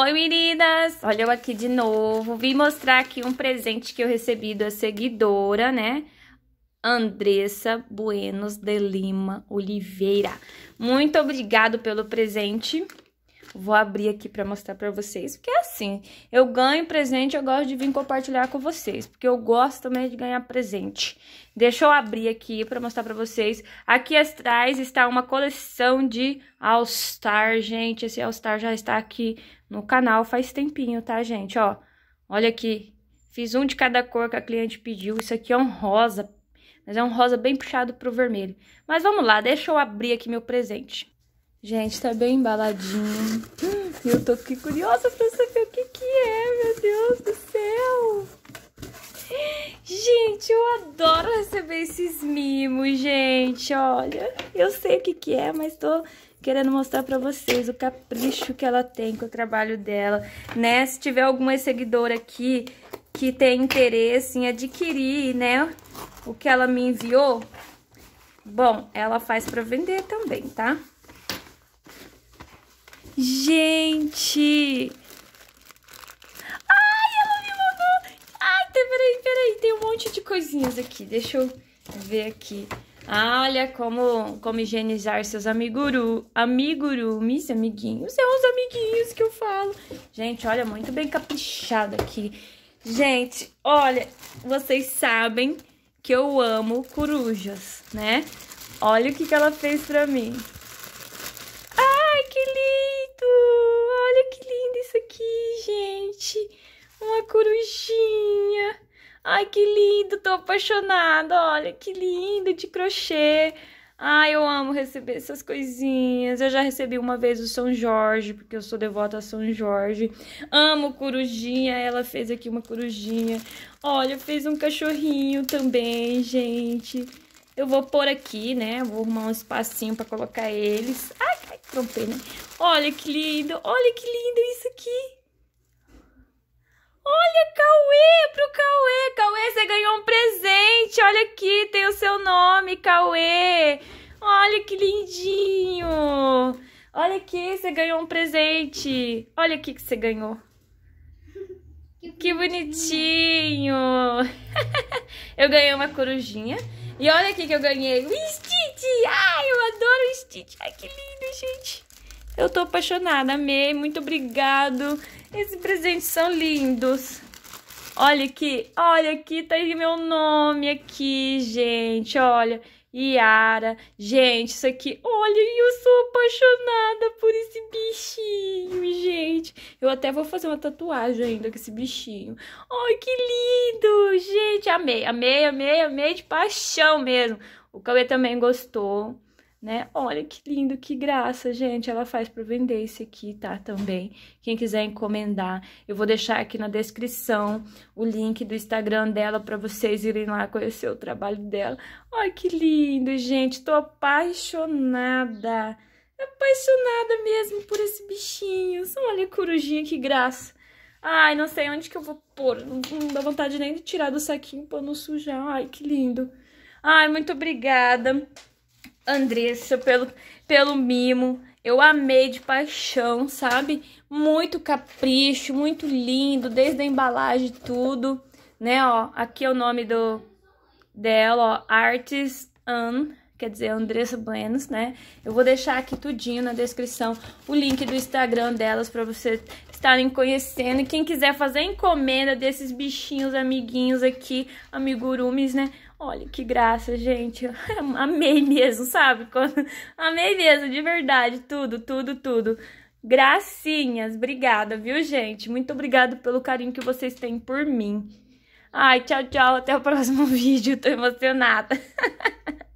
Oi meninas, olha eu aqui de novo, vim mostrar aqui um presente que eu recebi da seguidora, né, Andressa Buenos de Lima Oliveira. Muito obrigado pelo presente, Vou abrir aqui para mostrar para vocês, porque é assim, eu ganho presente, eu gosto de vir compartilhar com vocês, porque eu gosto também de ganhar presente. Deixa eu abrir aqui para mostrar para vocês. Aqui atrás está uma coleção de All Star, gente. Esse All Star já está aqui no canal faz tempinho, tá, gente? Ó, olha aqui. Fiz um de cada cor que a cliente pediu. Isso aqui é um rosa, mas é um rosa bem puxado pro vermelho. Mas vamos lá, deixa eu abrir aqui meu presente. Gente, tá bem embaladinho. eu tô aqui curiosa pra saber o que que é, meu Deus do céu. Gente, eu adoro receber esses mimos, gente. Olha, eu sei o que que é, mas tô querendo mostrar pra vocês o capricho que ela tem com o trabalho dela, né? Se tiver alguma seguidora aqui que tem interesse em adquirir, né, o que ela me enviou, bom, ela faz pra vender também, Tá? Gente! Ai, ela me mandou! Ai, tá, peraí, peraí, tem um monte de coisinhas aqui. Deixa eu ver aqui. olha como, como higienizar seus amiguru, amigurumis, amiguinhos. São é os amiguinhos que eu falo. Gente, olha, muito bem caprichado aqui. Gente, olha, vocês sabem que eu amo corujas, né? Olha o que, que ela fez pra mim. Gente, uma corujinha. Ai, que lindo, tô apaixonada. Olha, que lindo de crochê. Ai, eu amo receber essas coisinhas. Eu já recebi uma vez o São Jorge, porque eu sou devota a São Jorge. Amo corujinha. Ela fez aqui uma corujinha. Olha, fez um cachorrinho também, gente. Eu vou pôr aqui, né? Vou arrumar um espacinho pra colocar eles. Ai, ai trompei, né? Olha que lindo. Olha que lindo isso aqui. Olha, Cauê, pro Cauê. Cauê, você ganhou um presente. Olha aqui, tem o seu nome, Cauê. Olha que lindinho. Olha aqui, você ganhou um presente. Olha aqui que você ganhou. Que, que bonitinho. eu ganhei uma corujinha. E olha aqui que eu ganhei. Um Stitch. Ai, eu adoro o Stitch. Ai, que lindo, gente. Eu tô apaixonada, amei, muito obrigado. Esses presentes são lindos. Olha aqui, olha aqui, tá aí meu nome aqui, gente, olha. Yara, gente, isso aqui, olha, eu sou apaixonada por esse bichinho, gente. Eu até vou fazer uma tatuagem ainda com esse bichinho. Ai, que lindo, gente, amei, amei, amei, amei de paixão mesmo. O Cauê também gostou né? Olha que lindo, que graça, gente. Ela faz para vender esse aqui, tá? Também. Quem quiser encomendar, eu vou deixar aqui na descrição o link do Instagram dela para vocês irem lá conhecer o trabalho dela. Olha que lindo, gente. Tô apaixonada. Apaixonada mesmo por esse bichinho. Olha a corujinha, que graça. Ai, não sei onde que eu vou pôr. Não, não dá vontade nem de tirar do saquinho para não sujar. Ai, que lindo. Ai, muito obrigada. Andressa pelo, pelo mimo. Eu amei de paixão, sabe? Muito capricho, muito lindo, desde a embalagem tudo, né? Ó, aqui é o nome do dela, ó, Artis Anne quer dizer Andressa Buenos, né? Eu vou deixar aqui tudinho na descrição o link do Instagram delas para vocês estarem conhecendo. E quem quiser fazer encomenda desses bichinhos, amiguinhos aqui, amigurumes, né? Olha que graça, gente. amei mesmo, sabe? Amei mesmo, de verdade, tudo, tudo, tudo. Gracinhas, obrigada, viu, gente? Muito obrigada pelo carinho que vocês têm por mim. Ai, tchau, tchau, até o próximo vídeo. Tô emocionada.